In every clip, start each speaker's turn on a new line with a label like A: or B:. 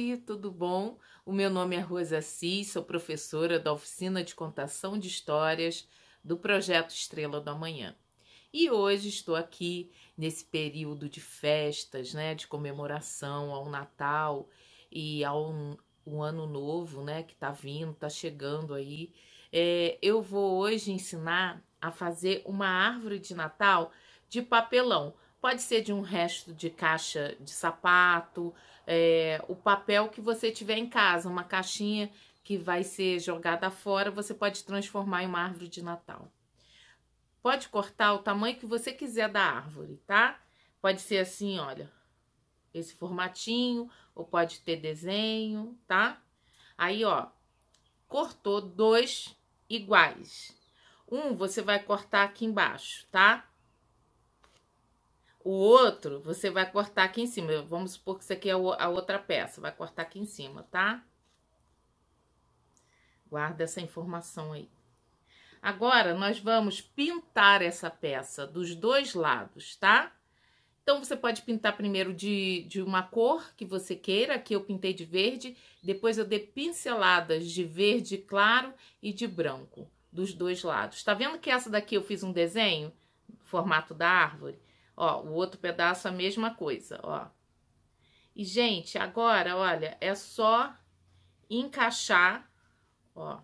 A: gente, tudo bom? O meu nome é Rosa Assis, sou professora da Oficina de Contação de Histórias do Projeto Estrela do Amanhã. E hoje estou aqui nesse período de festas, né, de comemoração ao Natal e ao um ano novo, né, que está vindo, está chegando aí. É, eu vou hoje ensinar a fazer uma árvore de Natal de papelão, Pode ser de um resto de caixa de sapato, é, o papel que você tiver em casa, uma caixinha que vai ser jogada fora, você pode transformar em uma árvore de Natal. Pode cortar o tamanho que você quiser da árvore, tá? Pode ser assim, olha, esse formatinho, ou pode ter desenho, tá? Aí, ó, cortou dois iguais. Um você vai cortar aqui embaixo, tá? O outro, você vai cortar aqui em cima. Vamos supor que isso aqui é a outra peça. Vai cortar aqui em cima, tá? Guarda essa informação aí. Agora, nós vamos pintar essa peça dos dois lados, tá? Então, você pode pintar primeiro de, de uma cor que você queira. Aqui eu pintei de verde. Depois eu dei pinceladas de verde claro e de branco dos dois lados. Tá vendo que essa daqui eu fiz um desenho? Formato da árvore? Ó, o outro pedaço a mesma coisa, ó. E, gente, agora, olha, é só encaixar, ó,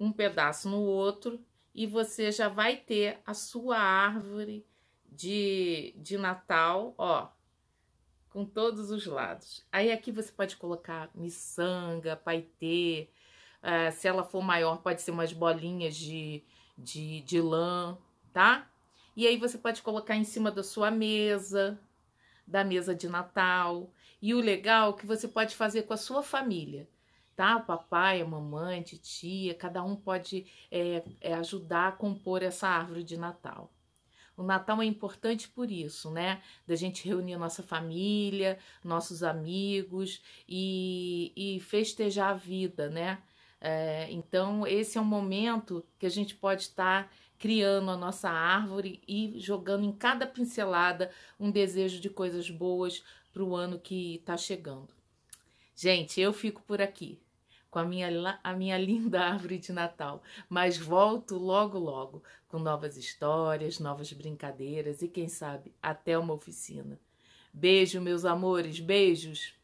A: um pedaço no outro e você já vai ter a sua árvore de, de Natal, ó, com todos os lados. Aí aqui você pode colocar miçanga, paetê, uh, se ela for maior pode ser umas bolinhas de, de, de lã, tá? E aí você pode colocar em cima da sua mesa, da mesa de Natal. E o legal é que você pode fazer com a sua família, tá? Papai, mamãe, tia, cada um pode é, é, ajudar a compor essa árvore de Natal. O Natal é importante por isso, né? Da gente reunir nossa família, nossos amigos e, e festejar a vida, né? É, então, esse é um momento que a gente pode estar. Tá criando a nossa árvore e jogando em cada pincelada um desejo de coisas boas para o ano que está chegando. Gente, eu fico por aqui com a minha, a minha linda árvore de Natal, mas volto logo, logo com novas histórias, novas brincadeiras e, quem sabe, até uma oficina. Beijo, meus amores, beijos!